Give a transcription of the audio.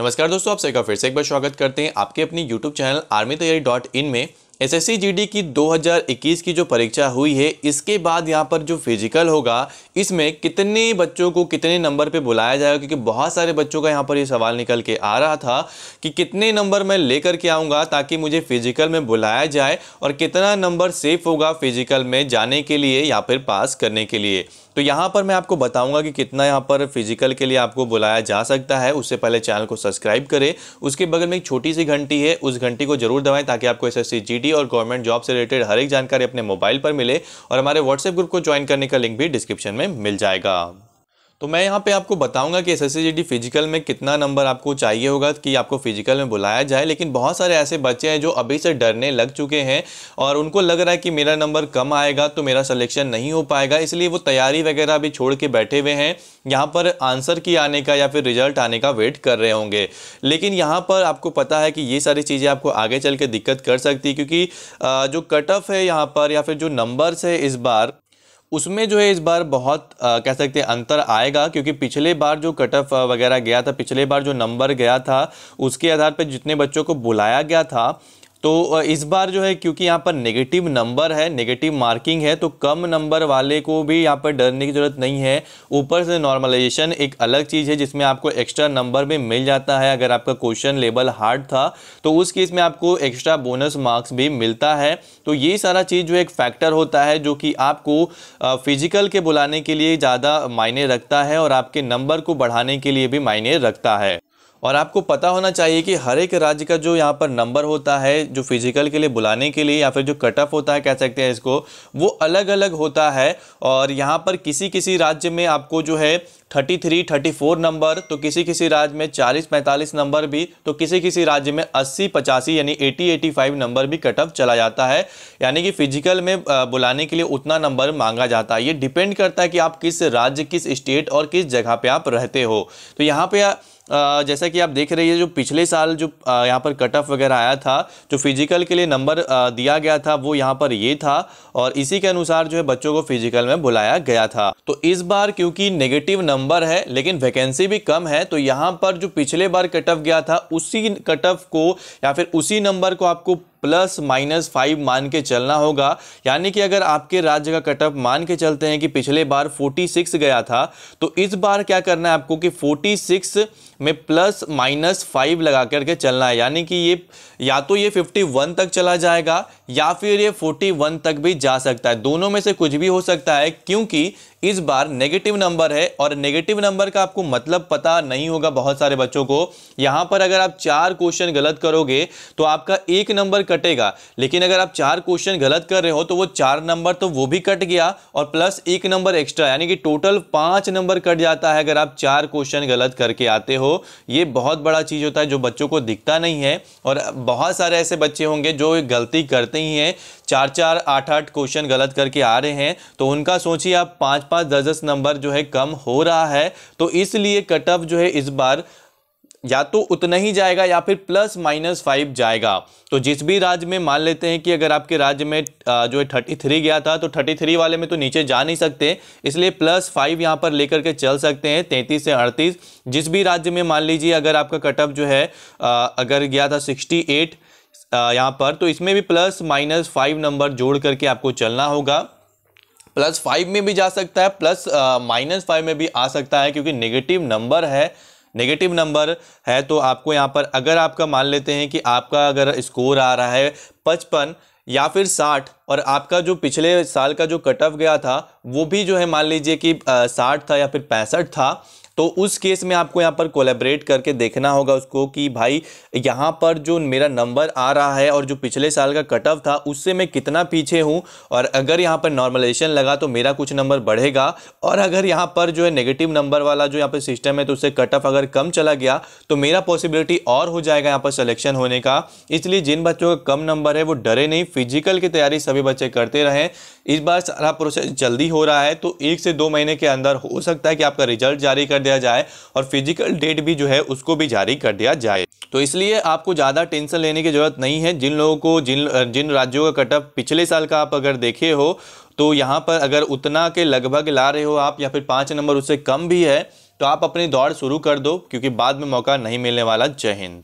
नमस्कार दोस्तों आप सभी का फिर से एक बार स्वागत करते हैं आपके अपनी YouTube channel army Taiyari dot in में एसएससी जीडी की 2021 की जो परीक्षा हुई है इसके बाद यहाँ पर जो फिजिकल होगा इसमें कितने बच्चों को कितने नंबर पे बुलाया जाएगा क्योंकि बहुत सारे बच्चों का यहाँ पर ये सवाल निकल के आ रहा था कि कितने नंबर मैं लेकर के आऊँगा ताकि मुझे फिजिकल में बुलाया जाए और कितना नंबर सेफ होगा फिजिकल में जाने के लिए या फिर पास करने के लिए तो यहाँ पर मैं आपको बताऊंगा कि कितना यहाँ पर फिजिकल के लिए आपको बुलाया जा सकता है उससे पहले चैनल को सब्सक्राइब करें उसके बगल में एक छोटी सी घंटी है उस घंटी को जरूर दबाएं ताकि आपको एस एस सी आईटी और गवर्नमेंट जॉब से रिलेटेड हर एक जानकारी अपने मोबाइल पर मिले और हमारे व्हाट्सएप ग्रुप को ज्वाइन करने का लिंक भी डिस्क्रिप्शन में मिल जाएगा तो मैं यहाँ पे आपको बताऊंगा कि एस एस फिजिकल में कितना नंबर आपको चाहिए होगा कि आपको फिजिकल में बुलाया जाए लेकिन बहुत सारे ऐसे बच्चे हैं जो अभी से डरने लग चुके हैं और उनको लग रहा है कि मेरा नंबर कम आएगा तो मेरा सिलेक्शन नहीं हो पाएगा इसलिए वो तैयारी वगैरह अभी छोड़ के बैठे हुए हैं यहाँ पर आंसर की आने का या फिर रिजल्ट आने का वेट कर रहे होंगे लेकिन यहाँ पर आपको पता है कि ये सारी चीज़ें आपको आगे चल के दिक्कत कर सकती है क्योंकि जो कट ऑफ है यहाँ पर या फिर जो नंबर्स है इस बार उसमें जो है इस बार बहुत आ, कह सकते हैं अंतर आएगा क्योंकि पिछले बार जो कट ऑफ वगैरह गया था पिछले बार जो नंबर गया था उसके आधार पर जितने बच्चों को बुलाया गया था तो इस बार जो है क्योंकि यहाँ पर नेगेटिव नंबर है नेगेटिव मार्किंग है तो कम नंबर वाले को भी यहाँ पर डरने की ज़रूरत नहीं है ऊपर से नॉर्मलाइजेशन एक अलग चीज़ है जिसमें आपको एक्स्ट्रा नंबर भी मिल जाता है अगर आपका क्वेश्चन लेवल हार्ड था तो उस केस में आपको एक्स्ट्रा बोनस मार्क्स भी मिलता है तो ये सारा चीज़ जो एक फैक्टर होता है जो कि आपको फिजिकल के बुलाने के लिए ज़्यादा मायने रखता है और आपके नंबर को बढ़ाने के लिए भी मायने रखता है और आपको पता होना चाहिए कि हर एक राज्य का जो यहाँ पर नंबर होता है जो फिजिकल के लिए बुलाने के लिए या फिर जो कट ऑफ होता है कह सकते हैं इसको वो अलग अलग होता है और यहाँ पर किसी किसी राज्य में आपको जो है thirty three thirty four number तो किसी किसी राज्य में चालीस पैंतालीस नंबर भी तो किसी किसी राज्य में अस्सी पचासी यानी एटी एटी फाइव नंबर भी कट ऑफ चला जाता है यानी कि फिजिकल में बुलाने के लिए उतना नंबर मांगा जाता है ये डिपेंड करता है कि आप किस राज्य किस स्टेट और किस जगह पे आप रहते हो तो यहाँ पे जैसा कि आप देख रही है जो पिछले साल जो यहाँ पर कट ऑफ वगैरह आया था जो फिजिकल के लिए नंबर दिया गया था वो यहाँ पर ये था और इसी के अनुसार जो है बच्चों को फिजिकल में बुलाया गया था तो इस बार क्योंकि नेगेटिव नंबर है लेकिन वैकेंसी भी कम है तो यहाँ पर जो पिछले बार कट ऑफ गया था उसी कट ऑफ को या फिर उसी नंबर को आपको प्लस माइनस फाइव मान के चलना होगा यानी कि अगर आपके राज्य का कटअप मान के चलते हैं कि पिछले बार 46 गया था तो इस बार क्या करना है आपको कि 46 में प्लस माइनस फाइव लगा करके चलना है यानी कि ये या तो ये 51 तक चला जाएगा या फिर ये 41 तक भी जा सकता है दोनों में से कुछ भी हो सकता है क्योंकि इस बार नेगेटिव नंबर है और नेगेटिव नंबर का आपको मतलब पता नहीं होगा बहुत सारे बच्चों को यहाँ पर अगर आप चार क्वेश्चन गलत करोगे तो आपका एक नंबर कटेगा लेकिन अगर आप चार क्वेश्चन गलत कर रहे हो तो वो चार नंबर तो वो भी कट गया और प्लस एक नंबर एक्स्ट्रा यानी कि टोटल पांच नंबर कट जाता है अगर आप चार क्वेश्चन गलत करके आते हो ये बहुत बड़ा चीज़ होता है जो बच्चों को दिखता नहीं है और बहुत सारे ऐसे बच्चे होंगे जो गलती करते ही हैं चार चार आठ आठ क्वेश्चन गलत करके आ रहे हैं तो उनका सोचिए आप पाँच पाँच दस दस नंबर जो है कम हो रहा है तो इसलिए कट ऑफ जो है इस बार या तो उतना ही जाएगा या फिर प्लस माइनस फाइव जाएगा तो जिस भी राज्य में मान लेते हैं कि अगर आपके राज्य में जो है थर्टी थ्री गया था तो थर्टी थ्री वाले में तो नीचे जा नहीं सकते इसलिए प्लस फाइव यहाँ पर लेकर के चल सकते हैं तैंतीस से अड़तीस जिस भी राज्य में मान लीजिए अगर आपका कटअप जो है अगर गया था सिक्सटी एट यहाँ पर तो इसमें भी प्लस माइनस फाइव नंबर जोड़ करके आपको चलना होगा प्लस फाइव में भी जा सकता है प्लस माइनस फाइव में भी आ सकता है क्योंकि नेगेटिव नंबर है नेगेटिव नंबर है तो आपको यहाँ पर अगर आपका मान लेते हैं कि आपका अगर स्कोर आ रहा है पचपन या फिर साठ और आपका जो पिछले साल का जो कट ऑफ गया था वो भी जो है मान लीजिए कि साठ था या फिर पैंसठ था तो उस केस में आपको यहाँ पर कोलेबरेट करके देखना होगा उसको कि भाई यहाँ पर जो मेरा नंबर आ रहा है और जो पिछले साल का कट ऑफ था उससे मैं कितना पीछे हूँ और अगर यहाँ पर नॉर्मलाइजेशन लगा तो मेरा कुछ नंबर बढ़ेगा और अगर यहाँ पर जो है नेगेटिव नंबर वाला जो यहाँ पर सिस्टम है तो उससे कट ऑफ अगर कम चला गया तो मेरा पॉसिबिलिटी और हो जाएगा यहाँ पर सलेक्शन होने का इसलिए जिन बच्चों का कम नंबर है वो डरे नहीं फिजिकल की तैयारी सभी बच्चे करते रहें इस बार सारा प्रोसेस जल्दी हो हो रहा है तो एक से दो महीने के अंदर हो सकता है कि आपका रिजल्ट जारी कर दिया जाए और फिजिकल डेट भी जो है उसको भी जारी कर दिया जाए तो इसलिए आपको ज़्यादा टेंशन लेने की ज़रूरत नहीं है जिन लोगों को जिन जिन राज्यों का कटअप पिछले साल का आप अगर देखे हो तो यहाँ पर अगर उतना के लगभग ला रहे हो आप या फिर पाँच नंबर उससे कम भी है तो आप अपनी दौड़ शुरू कर दो क्योंकि बाद में मौका नहीं मिलने वाला जय हिंद